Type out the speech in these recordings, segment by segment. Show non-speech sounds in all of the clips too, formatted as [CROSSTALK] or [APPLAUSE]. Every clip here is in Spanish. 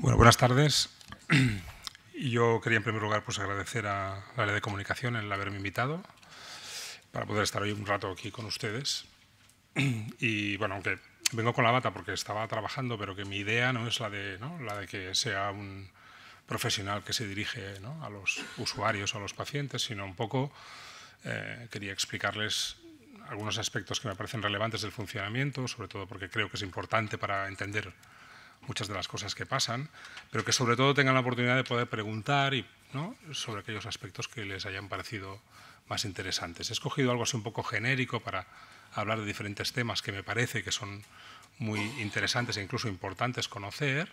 buenas tardes. Yo quería en primer lugar pues, agradecer a la área de comunicación el haberme invitado para poder estar hoy un rato aquí con ustedes. Y bueno, aunque vengo con la bata porque estaba trabajando, pero que mi idea no es la de, la de que sea un profesional que se dirige a los usuarios o a los pacientes, sino un poco eh, quería explicarles algunos aspectos que me parecen relevantes del funcionamiento, sobre todo porque creo que es importante para entender muchas de las cosas que pasan, pero que sobre todo tengan la oportunidad de poder preguntar y, ¿no? sobre aquellos aspectos que les hayan parecido más interesantes. He escogido algo así un poco genérico para hablar de diferentes temas que me parece que son muy interesantes e incluso importantes conocer,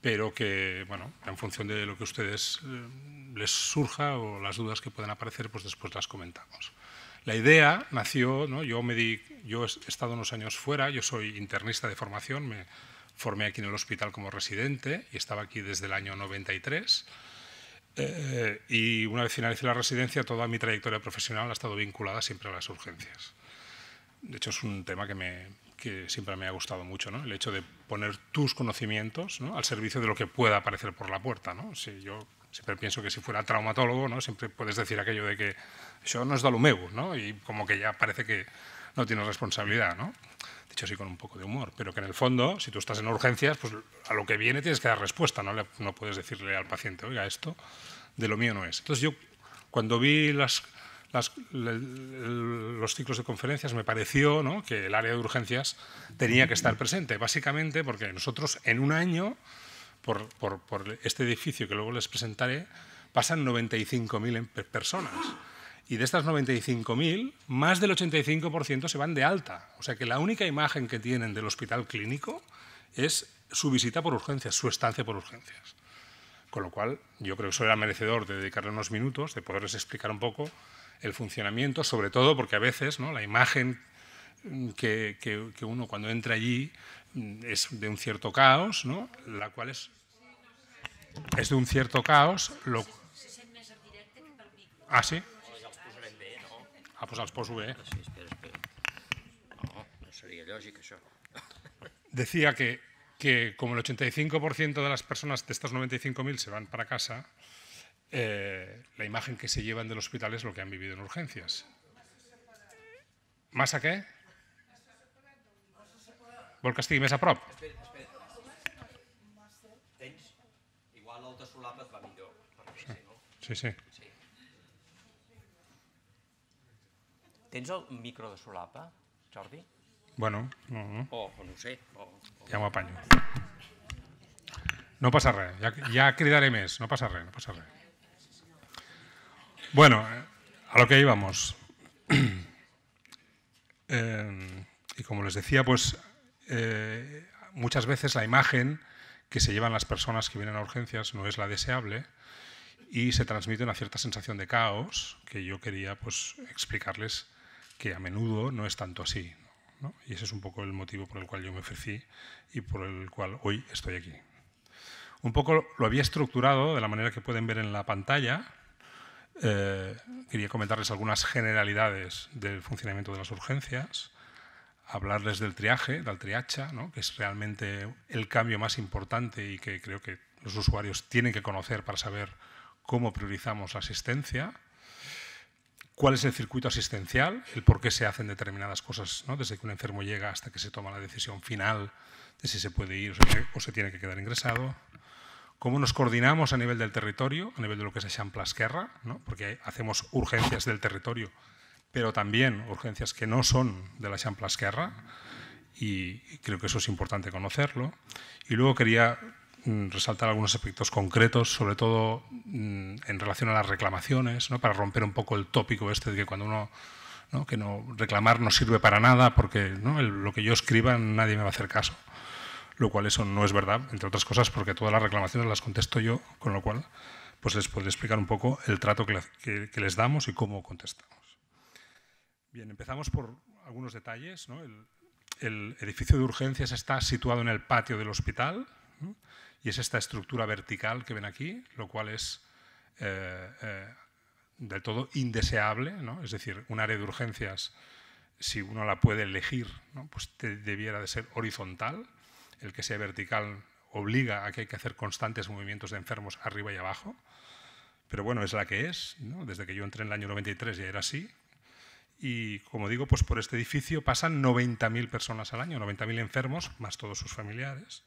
pero que, bueno, en función de lo que a ustedes eh, les surja o las dudas que puedan aparecer, pues después las comentamos. La idea nació, yo, me di, yo he estado unos años fuera, yo soy internista de formación, me, formé aquí en el hospital como residente y estaba aquí desde el año 93. Eh, y una vez finalicé la residencia, toda mi trayectoria profesional ha estado vinculada siempre a las urgencias. De hecho, es un tema que, me, siempre me ha gustado mucho, ¿no? el hecho de poner tus conocimientos al servicio de lo que pueda aparecer por la puerta. ¿no? Si yo siempre pienso que si fuera traumatólogo, ¿no? siempre puedes decir aquello de que yo no es de ¿no? y como que ya parece que no tienes responsabilidad. ¿no? dicho así con un poco de humor, pero que en el fondo, si tú estás en urgencias, pues a lo que viene tienes que dar respuesta, no, no puedes decirle al paciente, oiga, esto de lo mío no es. Entonces yo, cuando vi las, los ciclos de conferencias, me pareció ¿no? que el área de urgencias tenía que estar presente, básicamente porque nosotros en un año, por, por, por este edificio que luego les presentaré, pasan 95.000 personas. Y de estas 95.000, más del 85% se van de alta. O sea que la única imagen que tienen del hospital clínico es su visita por urgencias, su estancia por urgencias. Con lo cual, yo creo que eso era merecedor de dedicarle unos minutos, de poderles explicar un poco el funcionamiento, sobre todo porque a veces ¿no? la imagen mm, que, uno cuando entra allí mm, es de un cierto caos, ¿no? la cual es, es de un cierto caos. Lo... Ah, sí. Ah, doncs els poso bé. Eh? Sí, espera, espera. No, no seria lògic això. Decía que, que como el 85% de las personas de estos 95.000 se van para casa, eh, la imagen que se llevan del hospital es lo que han vivido en urgencias. ¿Más a qué? Vol que estigui més a prop? Espera, espera. Tens? Igual el de solapa et va millor. Sí, sí. sí. Tens el micro de solapa, Jordi? Bueno, no, O, no sé. Llamo a Paño. No pasa res, ya ja cridaré no pasa res, no pasa Bueno, eh, a lo que íbamos. [CLEARS THROAT] Eh, y como les decía, pues eh, muchas veces la imagen que se llevan las personas que vienen a urgencias no es la deseable y se transmite una cierta sensación de caos que yo quería pues, explicarles que a menudo no es tanto así. Y ese es un poco el motivo por el cual yo me ofrecí y por el cual hoy estoy aquí. Un poco lo había estructurado de la manera que pueden ver en la pantalla. Eh, quería comentarles algunas generalidades del funcionamiento de las urgencias, hablarles del triaje, del triacha, que es realmente el cambio más importante y que creo que los usuarios tienen que conocer para saber cómo priorizamos la asistencia cuál es el circuito asistencial, el por qué se hacen determinadas cosas, ¿no? desde que un enfermo llega hasta que se toma la decisión final de si se puede ir o se, tiene que quedar ingresado, cómo nos coordinamos a nivel del territorio, a nivel de lo que es llama plasquerra, ¿no? porque hacemos urgencias del territorio, pero también urgencias que no son de la Champlasquerra y creo que eso es importante conocerlo. Y luego quería Mm, resaltar algunos aspectos concretos, sobre todo mm, en relación a las reclamaciones, ¿no? para romper un poco el tópico este de que cuando uno que no reclamar no sirve para nada porque lo que yo escriba nadie me va a hacer caso, lo cual eso no es verdad, entre otras cosas porque todas las reclamaciones las contesto yo, con lo cual pues les podré explicar un poco el trato que, les damos y cómo contestamos. Bien, empezamos por algunos detalles. El, edificio de urgencias está situado en el patio del hospital. Y es esta estructura vertical que ven aquí, lo cual es eh, eh, del todo indeseable. Es decir, un área de urgencias, si uno la puede elegir, pues debiera de ser horizontal. El que sea vertical obliga a que hay que hacer constantes movimientos de enfermos arriba y abajo. Pero bueno, es la que es. Desde que yo entré en el año 93 ya era así. Y como digo, pues por este edificio pasan 90.000 personas al año, 90.000 enfermos, más todos sus familiares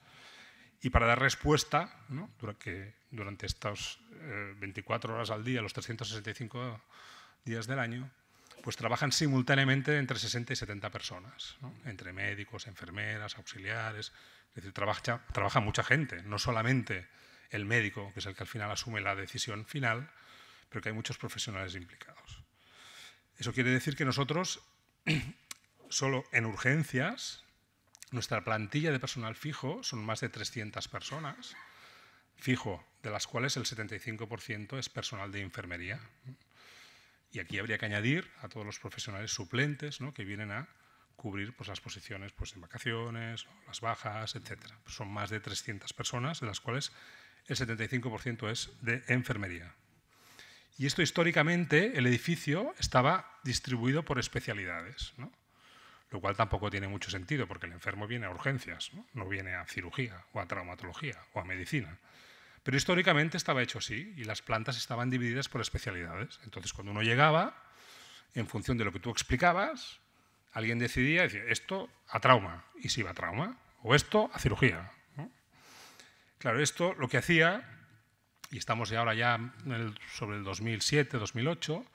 y para dar respuesta, durante estas 24 eh, horas al día, los 365 días del año, pues trabajan simultáneamente entre 60 y 70 personas, entre médicos, enfermeras, auxiliares, es decir, trabaja, trabaja mucha gente, no solamente el médico, que es el que al final asume la decisión final, pero que hay muchos profesionales implicados. Eso quiere decir que nosotros, [CLEARS THROAT] solo en urgencias, nuestra plantilla de personal fijo son más de 300 personas, fijo, de las cuales el 75% es personal de enfermería. Y aquí habría que añadir a todos los profesionales suplentes ¿no? que vienen a cubrir pues, las posiciones pues, en vacaciones, las bajas, etc. son más de 300 personas, de las cuales el 75% es de enfermería. Y esto históricamente, el edificio estaba distribuido por especialidades. ¿no? lo cual tampoco tiene mucho sentido porque el enfermo viene a urgencias, no, viene a cirugía o a traumatología o a medicina. Pero históricamente estaba hecho así y las plantas estaban divididas por especialidades. Entonces, cuando uno llegaba, en función de lo que tú explicabas, alguien decidía decir esto a trauma y si va a trauma o esto a cirugía. Claro, esto lo que hacía, y estamos ya ahora ya sobre el 2007, 2008,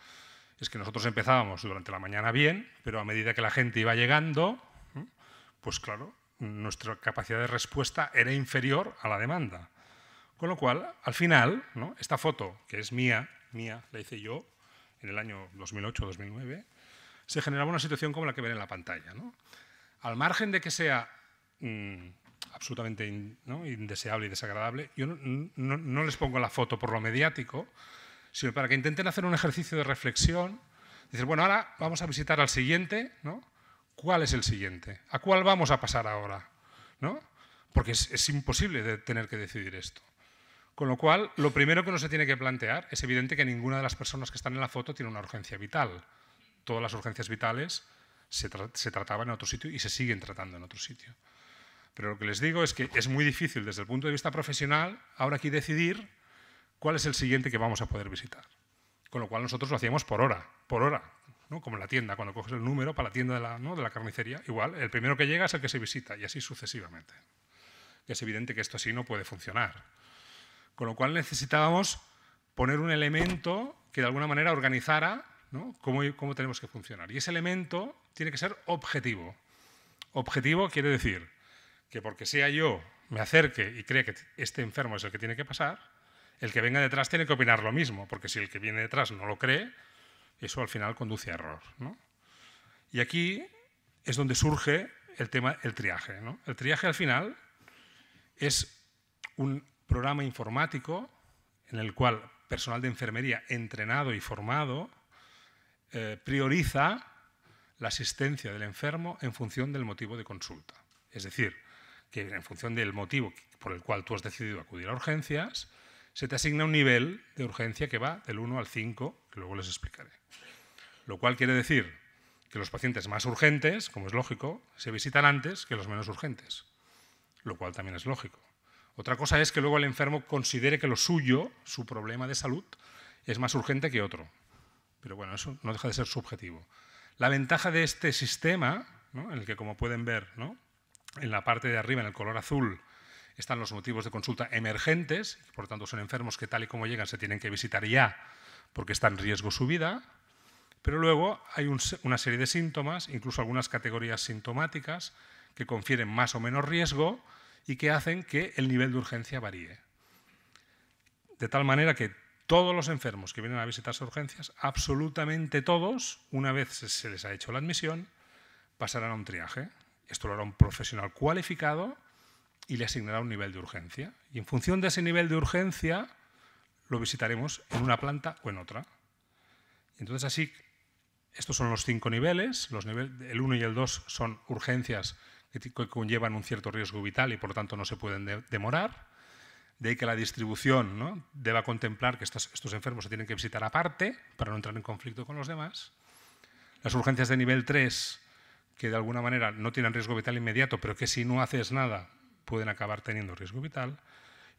es que nosotros empezábamos durante la mañana bien, pero a medida que la gente iba llegando, pues claro, nuestra capacidad de respuesta era inferior a la demanda. Con lo cual, al final, esta foto, que es mía, mía, la hice yo en el año 2008-2009, se generaba una situación como la que ven en la pantalla. Al margen de que sea mm, absolutamente indeseable y desagradable, yo no les pongo la foto por lo mediático, sino para que intenten hacer un ejercicio de reflexión. Decir, bueno, ahora vamos a visitar al siguiente, ¿no? ¿Cuál es el siguiente? ¿A cuál vamos a pasar ahora? ¿No? Porque es, imposible tener que decidir esto. Con lo cual, lo primero que uno se tiene que plantear es evidente que ninguna de las personas que están en la foto tiene una urgencia vital. Todas las urgencias vitales se, se, trataban en otro sitio y se siguen tratando en otro sitio. Pero lo que les digo es que es muy difícil desde el punto de vista profesional ahora aquí decidir cuál es el siguiente que vamos a poder visitar. Con lo cual nosotros lo hacíamos por hora, por hora, ¿no? como en la tienda, cuando coges el número para la tienda de la, ¿no? de la carnicería, igual, el primero que llega es el que se visita y así sucesivamente. es evidente que esto así no puede funcionar. Con lo cual necesitábamos poner un elemento que de alguna manera organizara cómo, cómo tenemos que funcionar. Y ese elemento tiene que ser objetivo. Objetivo quiere decir que porque sea yo me acerque y crea que este enfermo es el que tiene que pasar, el que venga detrás tiene que opinar lo mismo, porque si el que viene detrás no lo cree, eso al final conduce a error. Y aquí es donde surge el tema el triaje. El triaje al final es un programa informático en el cual personal de enfermería entrenado y formado eh, prioriza la asistencia del enfermo en función del motivo de consulta. Es decir, que en función del motivo por el cual tú has decidido acudir a urgencias, se te asigna un nivel de urgencia que va del 1 al 5, que luego les explicaré. Lo cual quiere decir que los pacientes más urgentes, como es lógico, se visitan antes que los menos urgentes, lo cual también es lógico. Otra cosa es que luego el enfermo considere que lo suyo, su problema de salud, es más urgente que otro. Pero bueno, eso no deja de ser subjetivo. La ventaja de este sistema, en el que como pueden ver, en la parte de arriba, en el color azul, están los motivos de consulta emergentes, por tanto son enfermos que tal y como llegan se tienen que visitar ya porque está en riesgo su vida. Pero luego hay una serie de síntomas, incluso algunas categorías sintomáticas, que confieren más o menos riesgo y que hacen que el nivel de urgencia varíe. De tal manera que todos los enfermos que vienen a visitar sus urgencias, absolutamente todos, una vez se les ha hecho la admisión, pasarán a un triaje. Esto lo hará un profesional cualificado y le asignará un nivel de urgencia. Y en función de ese nivel de urgencia, lo visitaremos en una planta o en otra. Entonces, así, estos son los cinco niveles. Los el 1 y el 2 son urgencias que conllevan un cierto riesgo vital y, por lo tanto, no se pueden demorar. De ahí que la distribución ¿no? deba contemplar que estos, estos enfermos se tienen que visitar aparte para no entrar en conflicto con los demás. Las urgencias de nivel 3, que de alguna manera no tienen riesgo vital inmediato, pero que si no haces nada pueden acabar teniendo riesgo vital,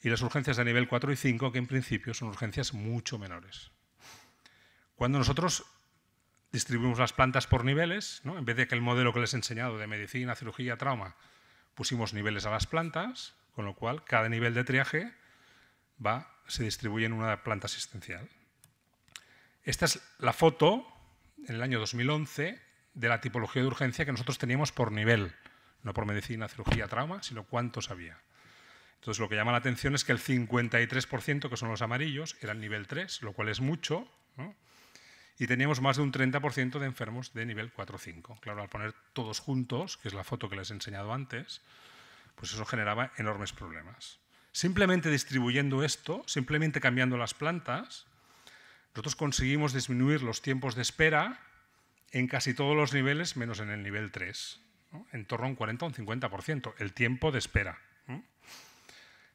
y las urgencias de nivel 4 y 5, que en principio son urgencias mucho menores. Cuando nosotros distribuimos las plantas por niveles, en vez de que el modelo que les he enseñado de medicina, cirugía, trauma, pusimos niveles a las plantas, con lo cual cada nivel de triaje va, se distribuye en una planta asistencial. Esta es la foto en el año 2011 de la tipología de urgencia que nosotros teníamos por nivel no por medicina, cirugía, trauma, sino cuántos sabía. Entonces, lo que llama la atención es que el 53%, que son los amarillos, eran nivel 3, lo cual es mucho, y teníamos más de un 30% de enfermos de nivel 4 o 5. Claro, al poner todos juntos, que es la foto que les he enseñado antes, pues eso generaba enormes problemas. Simplemente distribuyendo esto, simplemente cambiando las plantas, nosotros conseguimos disminuir los tiempos de espera en casi todos los niveles, menos en el nivel 3 en torno a un 40 o un 50%, el tiempo de espera.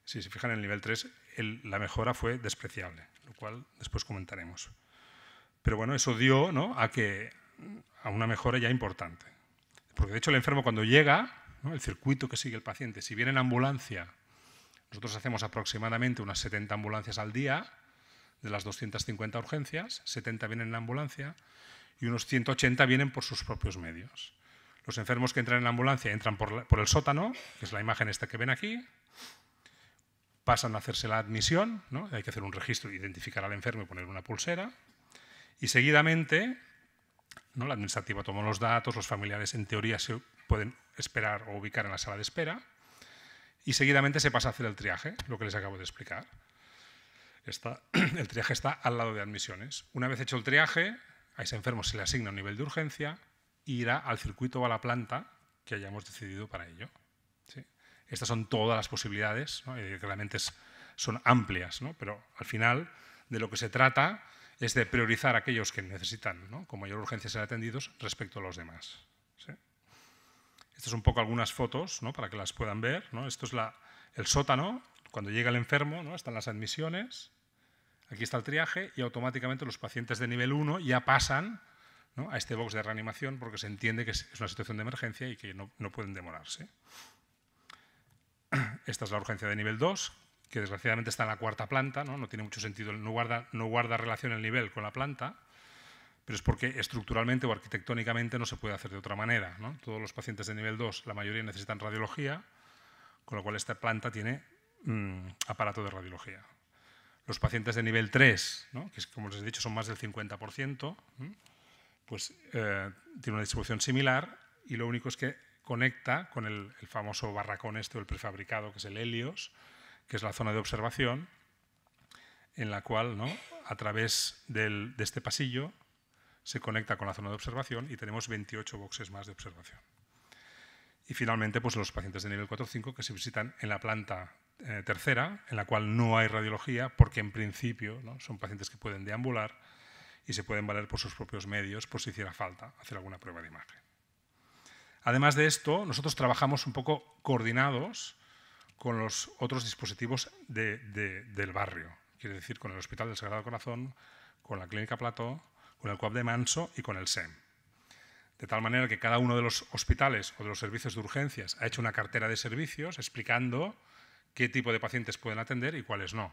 Si se fijan en el nivel 3, la mejora fue despreciable, lo cual después comentaremos. Pero bueno, eso dio a, que, a una mejora ya importante. Porque de hecho el enfermo cuando llega, el circuito que sigue el paciente, si viene en ambulancia, nosotros hacemos aproximadamente unas 70 ambulancias al día, de las 250 urgencias, 70 vienen en ambulancia y unos 180 vienen por sus propios medios. Los enfermos que entran en la ambulancia entran por, el sótano, que es la imagen esta que ven aquí, pasan a hacerse la admisión, hay que hacer un registro, identificar al enfermo y poner una pulsera, y seguidamente ¿no? la administrativa toma los datos, los familiares en teoría se pueden esperar o ubicar en la sala de espera, y seguidamente se pasa a hacer el triaje, lo que les acabo de explicar. [CLEARS THROAT] el triaje está al lado de admisiones. Una vez hecho el triaje, a ese enfermo se le asigna un nivel de urgencia, irá al circuito o a la planta que hayamos decidido para ello. Estas son todas las posibilidades, ¿no? Eh, realmente son amplias, pero al final de lo que se trata es de priorizar aquellos que necesitan con mayor urgencia ser atendidos respecto a los demás. Estas son un poco algunas fotos para que las puedan ver. Esto es el sótano, cuando llega el enfermo, ¿no? están las admisiones, aquí está el triaje y automáticamente los pacientes de nivel 1 ya pasan a este box de reanimación porque se entiende que es una situación de emergencia y que no, pueden demorarse. [CLEARS THROAT] Esta es la urgencia de nivel 2, que desgraciadamente está en la cuarta planta, no, tiene mucho sentido, no guarda, no guarda relación el nivel con la planta, pero es porque estructuralmente o arquitectónicamente no se puede hacer de otra manera. Todos los pacientes de nivel 2, la mayoría necesitan radiología, con lo cual esta planta tiene mm, aparato de radiología. Los pacientes de nivel 3, que como les he dicho son más del 50%, pues eh, tiene una distribución similar y lo único es que conecta con el, famoso barracón este o el prefabricado, que es el Helios, que es la zona de observación, en la cual ¿no? a través de este pasillo se conecta con la zona de observación y tenemos 28 boxes más de observación. Y finalmente, pues los pacientes de nivel 4-5 que se visitan en la planta eh, tercera, en la cual no hay radiología, porque en principio son pacientes que pueden deambular, y se pueden valer por sus propios medios por si hiciera falta hacer alguna prueba de imagen. Además de esto, nosotros trabajamos un poco coordinados con los otros dispositivos del barrio, quiere decir con el Hospital del Sagrado Corazón, con la Clínica Plató, con el Coab de Manso y con el SEM. De tal manera que cada uno de los hospitales o de los servicios de urgencias ha hecho una cartera de servicios explicando qué tipo de pacientes pueden atender y cuáles no.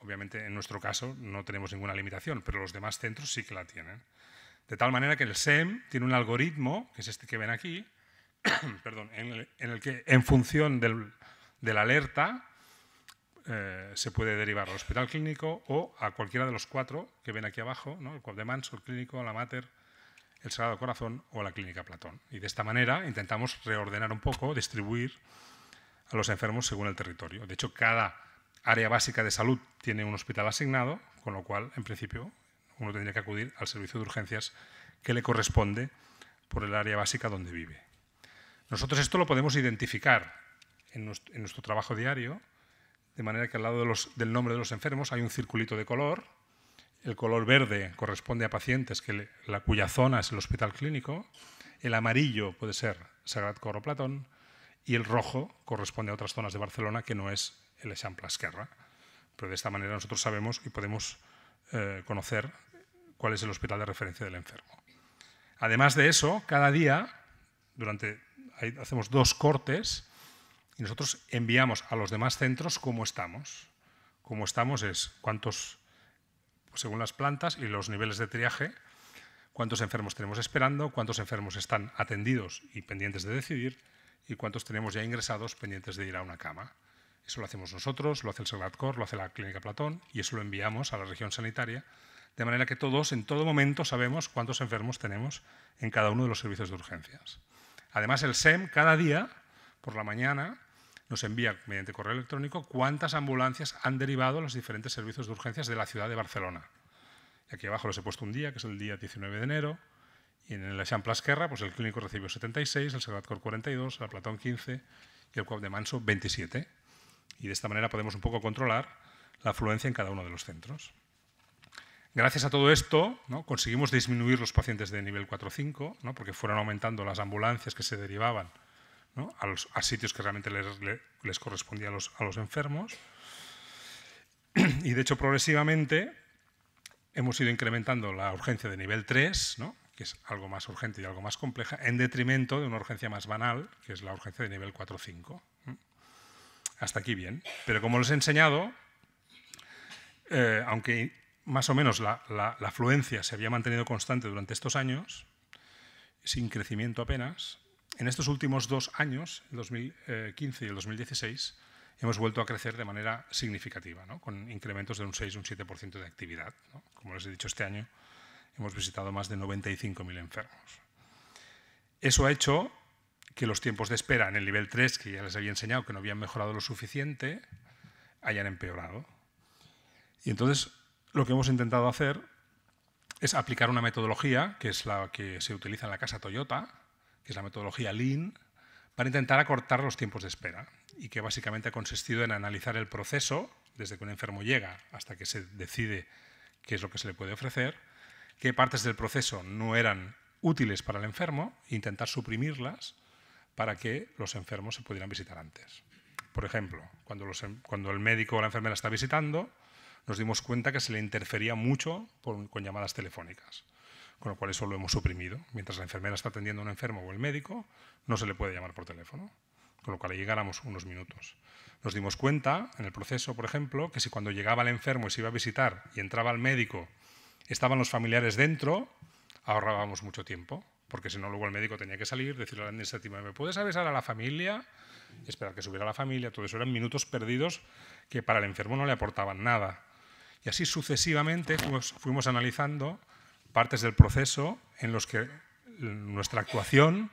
Obviamente, en nuestro caso no tenemos ninguna limitación, pero los demás centros sí que la tienen. De tal manera que el SEM tiene un algoritmo, que es este que ven aquí, [COUGHS] perdón, en, el, que en función del, de la alerta eh, se puede derivar al hospital clínico o a cualquiera de los cuatro que ven aquí abajo, ¿no? el de Manso, el clínico, la Mater, el Sagrado Corazón o la Clínica Platón. Y de esta manera intentamos reordenar un poco, distribuir a los enfermos según el territorio. De hecho, cada área básica de salud tiene un hospital asignado, con lo cual, en principio, uno tendría que acudir al servicio de urgencias que le corresponde por el área básica donde vive. Nosotros esto lo podemos identificar en nuestro, trabajo diario, de manera que al lado del nombre de los enfermos hay un circulito de color. El color verde corresponde a pacientes que la cuya zona es el hospital clínico. El amarillo puede ser Sagrat Coro Platón y el rojo corresponde a otras zonas de Barcelona que no es el Eixample Esquerra. Pero de esta manera nosotros sabemos y podemos eh, conocer cuál es el hospital de referencia del enfermo. Además de eso, cada día, durante, hacemos dos cortes y nosotros enviamos a los demás centros cómo estamos. Cómo estamos es cuántos, pues según las plantas y los niveles de triaje, cuántos enfermos tenemos esperando, cuántos enfermos están atendidos y pendientes de decidir y cuántos tenemos ya ingresados pendientes de ir a una cama. Eso lo hacemos nosotros, lo hace el Sagrat Cor, lo hace la Clínica Platón y eso lo enviamos a la región sanitaria, de manera que todos en todo momento sabemos cuántos enfermos tenemos en cada uno de los servicios de urgencias. Además, el SEM cada día, por la mañana, nos envía mediante correo electrónico cuántas ambulancias han derivado los diferentes servicios de urgencias de la ciudad de Barcelona. Y aquí abajo les he puesto un día, que es el día 19 de enero, y en el Eixample Esquerra, pues el clínico recibió 76, el Sagrat Cor 42, el Platón 15 y el Coop de Manso 27 y de esta manera podemos un poco controlar la afluencia en cada uno de los centros. Gracias a todo esto, ¿no? conseguimos disminuir los pacientes de nivel 4-5, porque fueron aumentando las ambulancias que se derivaban a, sitios que realmente les, les correspondía a los, a los, enfermos. [CLEARS THROAT] Y de hecho, progresivamente hemos ido incrementando la urgencia de nivel 3, que es algo más urgente y algo más compleja, en detrimento de una urgencia más banal, que es la urgencia de nivel 4-5. Hasta aquí bien. Pero como les he enseñado, eh, aunque más o menos la, afluencia se había mantenido constante durante estos años, sin crecimiento apenas, en estos últimos dos años, el 2015 y el 2016, hemos vuelto a crecer de manera significativa, con incrementos de un 6 un 7% de actividad. Como les he dicho, este año hemos visitado más de 95.000 enfermos. Eso ha hecho que los tiempos de espera en el nivel 3, que ya les había enseñado que no habían mejorado lo suficiente, hayan empeorado. Y entonces lo que hemos intentado hacer es aplicar una metodología, que es la que se utiliza en la casa Toyota, que es la metodología Lean, para intentar acortar los tiempos de espera y que básicamente ha consistido en analizar el proceso desde que un enfermo llega hasta que se decide qué es lo que se le puede ofrecer, qué partes del proceso no eran útiles para el enfermo, e intentar suprimirlas para que los enfermos se pudieran visitar antes. Por ejemplo, cuando, el médico o la enfermera está visitando, nos dimos cuenta que se le interfería mucho con llamadas telefónicas, con lo cual eso lo hemos suprimido. Mientras la enfermera está atendiendo a un enfermo o el médico, no se le puede llamar por teléfono, con lo cual ahí unos minutos. Nos dimos cuenta en el proceso, por ejemplo, que si cuando llegaba el enfermo y se iba a visitar y entraba el médico, estaban los familiares dentro, ahorrábamos mucho tiempo, porque si no luego el médico tenía que salir, decirle a la administrativa, ¿me puedes avisar a la familia? Esperar que subiera la familia, todo eso eran minutos perdidos que para el enfermo no le aportaban nada. Y así sucesivamente fuimos, fuimos analizando partes del proceso en los que nuestra actuación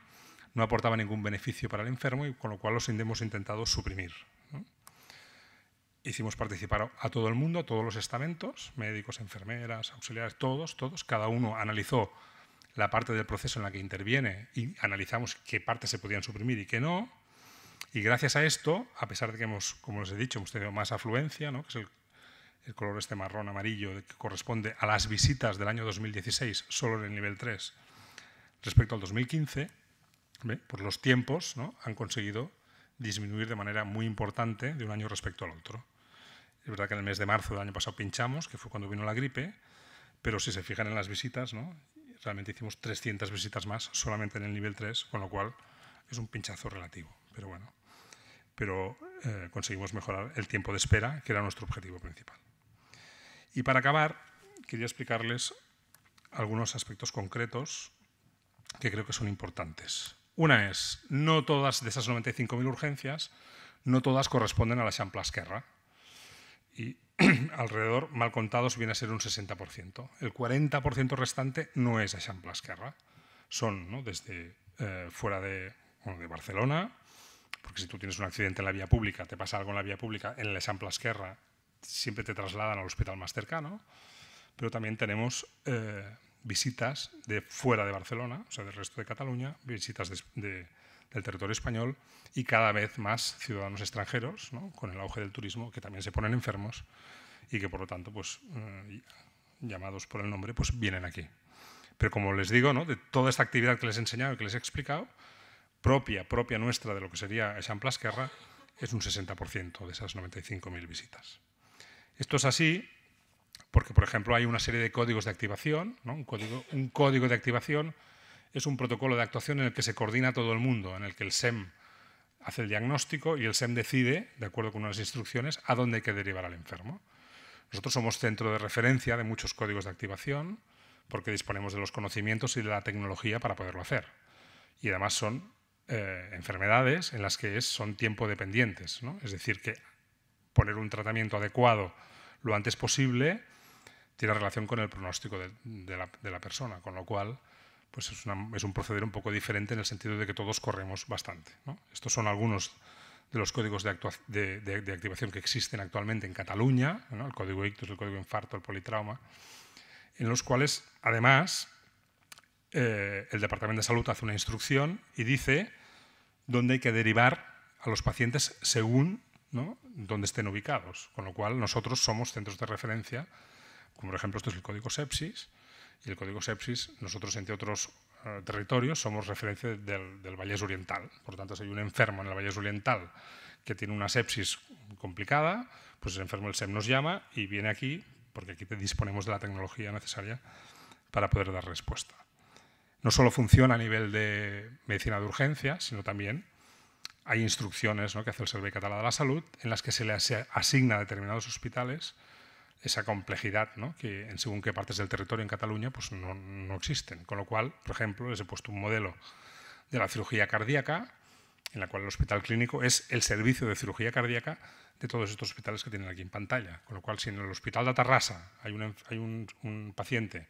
no aportaba ningún beneficio para el enfermo y con lo cual los hemos intentado suprimir. Hicimos participar a todo el mundo, a todos los estamentos, médicos, enfermeras, auxiliares, todos, todos, cada uno analizó la parte del proceso en la que interviene y analizamos qué partes se podían suprimir y qué no. Y gracias a esto, a pesar de que hemos, como les he dicho, hemos tenido más afluencia, ¿no? que es el, color este marrón amarillo que corresponde a las visitas del año 2016, solo en el nivel 3, respecto al 2015, por pues los tiempos ¿no? han conseguido disminuir de manera muy importante de un año respecto al otro. Es verdad que en el mes de marzo del año pasado pinchamos, que fue cuando vino la gripe, pero si se fijan en las visitas, ¿no? realmente hicimos 300 visitas más solamente en el nivel 3, con lo cual es un pinchazo relativo, pero bueno. Pero eh, conseguimos mejorar el tiempo de espera, que era nuestro objetivo principal. Y para acabar, quería explicarles algunos aspectos concretos que creo que son importantes. Una es, no todas de esas 95.000 urgencias, no todas corresponden a la esquerra Y [CLEARS THROAT] alrededor, mal contados, viene a ser un 60%. El 40% restante no es Eixample Esquerra. Son ¿no? desde eh, fuera de, Barcelona, porque si tú tienes un accidente en la vía pública, te pasa algo en la vía pública, en la Eixample Esquerra siempre te trasladan al hospital más cercano, pero también tenemos eh, visitas de fuera de Barcelona, o sea, del resto de Cataluña, visitas de del territorio español y cada vez más ciudadanos extranjeros, con el auge del turismo, que también se ponen enfermos y que por lo tanto, pues, eh, llamados por el nombre, pues vienen aquí. Pero como les digo, ¿no? de toda esta actividad que les he enseñado y que les he explicado, propia, propia nuestra de lo que sería Champlas Guerra, es un 60% de esas 95.000 visitas. Esto es así porque, por ejemplo, hay una serie de códigos de activación, ¿no? un, código, un código de activación es un protocolo de actuación en el que se coordina todo el mundo, en el que el SEM hace el diagnóstico y el SEM decide, de acuerdo con unas instrucciones, a dónde hay que derivar al enfermo. Nosotros somos centro de referencia de muchos códigos de activación porque disponemos de los conocimientos y de la tecnología para poderlo hacer. Y además son eh, enfermedades en las que son tiempo dependientes. Es decir, que poner un tratamiento adecuado lo antes posible tiene relación con el pronóstico de la persona, con lo cual pues es, un proceder un poco diferente en el sentido de que todos corremos bastante. Estos son algunos de los códigos de, activación que existen actualmente en Cataluña, el código ictus, el código infarto, el politrauma, en los cuales, además, eh, el Departamento de Salud hace una instrucción y dice dónde hay que derivar a los pacientes según dónde estén ubicados. Con lo cual, nosotros somos centros de referencia, como por ejemplo, esto es el código sepsis, y el código sepsis, nosotros, entre otros eh, territorios, somos referencia del, del, Oriental. Por tanto, si hay un enfermo en el Valles Oriental que tiene una sepsis complicada, pues el enfermo del SEM nos llama y viene aquí, porque aquí disponemos de la tecnología necesaria para poder dar respuesta. No solo funciona a nivel de medicina de urgencia, sino también hay instrucciones que hace el Servicio Catalán de la Salud en las que se le asigna a determinados hospitales esa complejidad que en según qué partes del territorio en Cataluña pues no, existen. Con lo cual, por ejemplo, les he puesto un modelo de la cirugía cardíaca, en la cual el hospital clínico es el servicio de cirugía cardíaca de todos estos hospitales que tienen aquí en pantalla. Con lo cual, si en el hospital de Tarrasa hay, un, hay un, paciente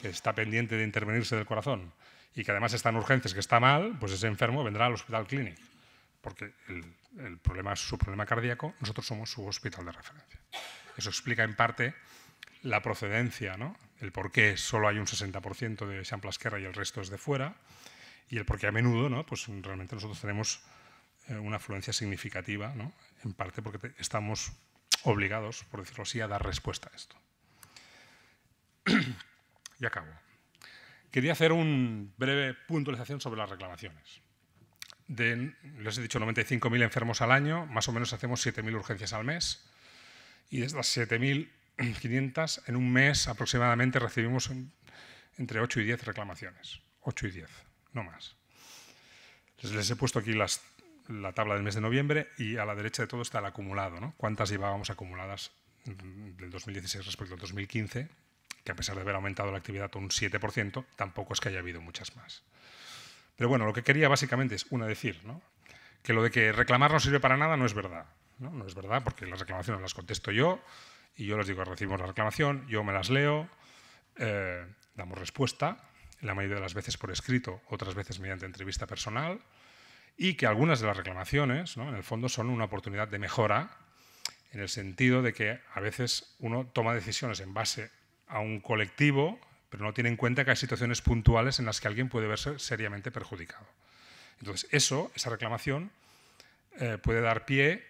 que está pendiente de intervenirse del corazón y que además está en urgencias, que está mal, pues ese enfermo vendrá al hospital clínico, porque el, el problema es su problema cardíaco, nosotros somos su hospital de referencia. Eso explica en parte la procedencia, el por qué solo hay un 60% de Champlasquerra y el resto es de fuera, y el por qué a menudo pues realmente nosotros tenemos eh, una afluencia significativa, en parte porque estamos obligados, por decirlo así, a dar respuesta a esto. [CLEARS THROAT] y acabo. Quería hacer una breve puntualización sobre las reclamaciones. De, les he dicho 95.000 enfermos al año, más o menos hacemos 7.000 urgencias al mes. Y de estas 7.500, en un mes aproximadamente recibimos entre 8 y 10 reclamaciones. 8 y 10, no más. Les, he puesto aquí la tabla del mes de noviembre y a la derecha de todo está el acumulado, ¿no? cuántas llevábamos acumuladas mm, del 2016 respecto al 2015, que a pesar de haber aumentado la actividad un 7%, tampoco es que haya habido muchas más. Pero bueno, lo que quería básicamente es, una, decir ¿no? que lo de que reclamar no sirve para nada no es verdad. ¿no? es verdad, porque las reclamaciones las contesto yo y yo les digo, recibimos la reclamación, yo me las leo, eh, damos respuesta, la mayoría de las veces por escrito, otras veces mediante entrevista personal, y que algunas de las reclamaciones, en el fondo, son una oportunidad de mejora, en el sentido de que a veces uno toma decisiones en base a un colectivo, pero no tiene en cuenta que hay situaciones puntuales en las que alguien puede verse seriamente perjudicado. Entonces, eso, esa reclamación, eh, puede dar pie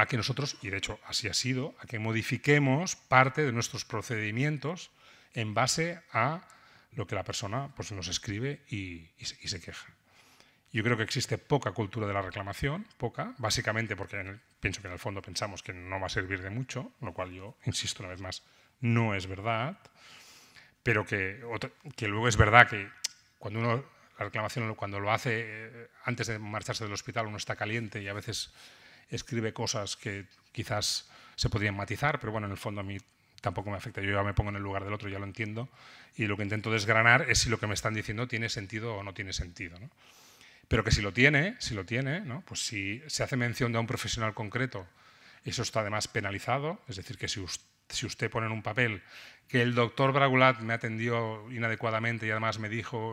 a que nosotros, y de hecho así ha sido, a que modifiquemos parte de nuestros procedimientos en base a lo que la persona pues, nos escribe y, se, queja. Yo creo que existe poca cultura de la reclamación, poca, básicamente porque pienso que en el fondo pensamos que no va a servir de mucho, lo cual yo, insisto una vez más, no es verdad, pero que, que luego es verdad que cuando uno, la reclamación, cuando lo hace eh, antes de marcharse del hospital, uno está caliente y a veces escribe cosas que quizás se podrían matizar, pero bueno, en el fondo a mí tampoco me afecta. Yo ya me pongo en el lugar del otro, ya lo entiendo. Y lo que intento desgranar es si lo que me están diciendo tiene sentido o no tiene sentido. Pero que si lo tiene, si lo tiene, ¿no? pues si se hace mención de un profesional concreto, eso está además penalizado. Es decir, que si usted, si usted pone en un papel que el doctor Bragulat me atendió inadecuadamente y además me dijo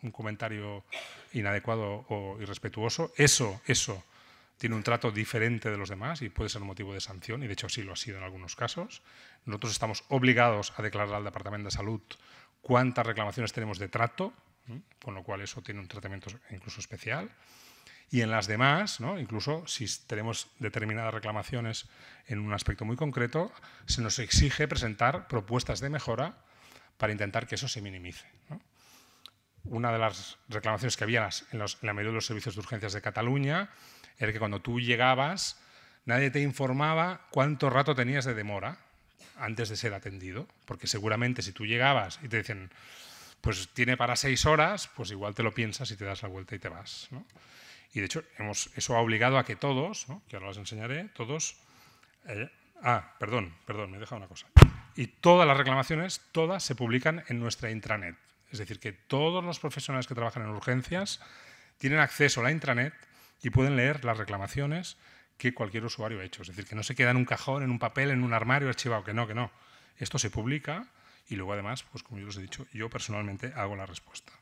un comentario inadecuado o irrespetuoso, eso, eso tiene un trato diferente de los demás y puede ser motivo de sanción, y de hecho sí lo ha sido en algunos casos. Nosotros estamos obligados a declarar al Departamento de Salud cuántas reclamaciones tenemos de trato, con lo cual eso tiene un tratamiento incluso especial. Y en las demás, incluso si tenemos determinadas reclamaciones en un aspecto muy concreto, se nos exige presentar propuestas de mejora para intentar que eso se minimice. Una de las reclamaciones que había en la mayoría de los servicios de urgencias de Cataluña era que cuando tú llegabas, nadie te informaba cuánto rato tenías de demora antes de ser atendido, porque seguramente si tú llegabas y te dicen, pues tiene para seis horas, pues igual te lo piensas y te das la vuelta y te vas. Y de hecho, hemos, eso ha obligado a que todos, que ahora los enseñaré, todos... Eh, ah, perdón, perdón, me he dejado una cosa. Y todas las reclamaciones, todas se publican en nuestra intranet. Es decir, que todos los profesionales que trabajan en urgencias tienen acceso a la intranet y pueden leer las reclamaciones que cualquier usuario ha hecho. Es decir, que no se queda en un cajón, en un papel, en un armario archivado, que no, que no. Esto se publica y luego además, pues como yo os he dicho, yo personalmente hago la respuesta.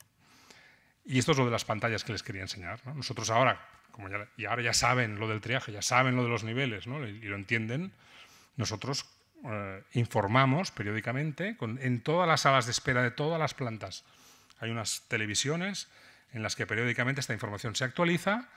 Y esto es lo de las pantallas que les quería enseñar. Nosotros ahora, como ya, y ahora ya saben lo del triaje, ya saben lo de los niveles ¿no? y, lo entienden, nosotros eh, informamos periódicamente en todas las salas de espera de todas las plantas. Hay unas televisiones en las que periódicamente esta información se actualiza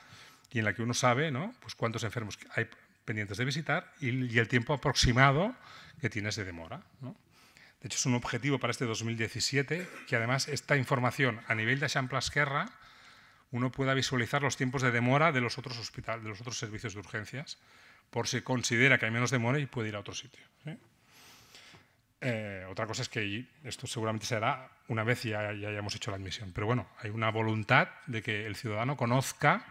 y en la que uno sabe ¿no? pues cuántos enfermos hay pendientes de visitar y, el tiempo aproximado que tienes de demora. De hecho, es un objetivo para este 2017 que además esta información a nivel de champlas Esquerra uno pueda visualizar los tiempos de demora de los otros hospitales, de los otros servicios de urgencias, por si considera que hay menos demora y puede ir a otro sitio. Eh, otra cosa es que esto seguramente se hará una vez ya, ya hayamos hecho la admisión. Pero bueno, hay una voluntad de que el ciudadano conozca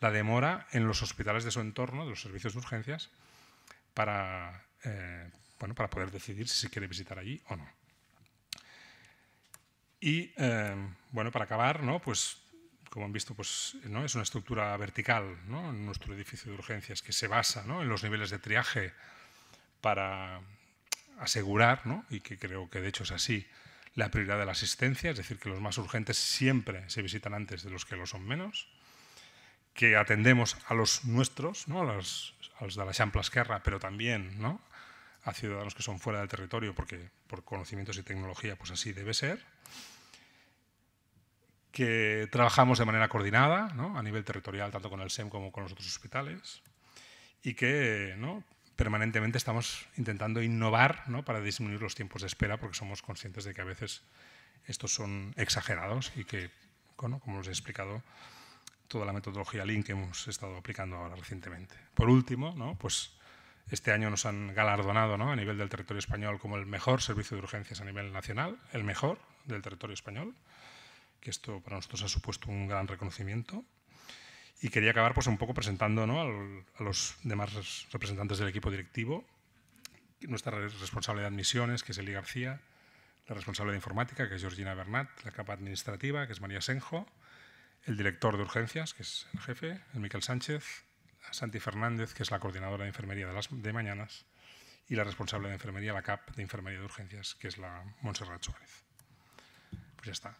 la demora en los hospitales de su entorno, de los servicios de urgencias, para, eh, bueno, para poder decidir si se quiere visitar allí o no. Y eh, bueno, para acabar, ¿no? pues, como han visto, pues, ¿no? es una estructura vertical ¿no? en nuestro edificio de urgencias que se basa ¿no? en los niveles de triaje para asegurar, y que creo que de hecho es así, la prioridad de la asistencia, es decir, que los más urgentes siempre se visitan antes de los que lo son menos que atendemos a los nuestros, a, los, a de la Champlasquerra, pero también a ciudadanos que son fuera del territorio, porque por conocimientos y tecnología pues así debe ser, que trabajamos de manera coordinada a nivel territorial, tanto con el SEM como con los otros hospitales, y que permanentemente estamos intentando innovar para disminuir los tiempos de espera, porque somos conscientes de que a veces estos son exagerados y que, como os he explicado, toda la metodología Lean que hemos estado aplicando ahora recientemente. Por último, ¿no? pues este año nos han galardonado ¿no? a nivel del territorio español como el mejor servicio de urgencias a nivel nacional, el mejor del territorio español, que esto para nosotros ha supuesto un gran reconocimiento. Y quería acabar pues, un poco presentando ¿no? a los demás representantes del equipo directivo, nuestra responsable de admisiones, que es Eli García, la responsable de informática, que es Georgina Bernat, la capa administrativa, que es María Senjo, el director de urgencias, que es el jefe, el Miquel Sánchez, a Santi Fernández, que es la coordinadora de enfermería de, las, de mañanas, y la responsable de enfermería, la CAP de enfermería de urgencias, que es la Montserrat Suárez. Pues ya está.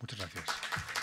Muchas gracias.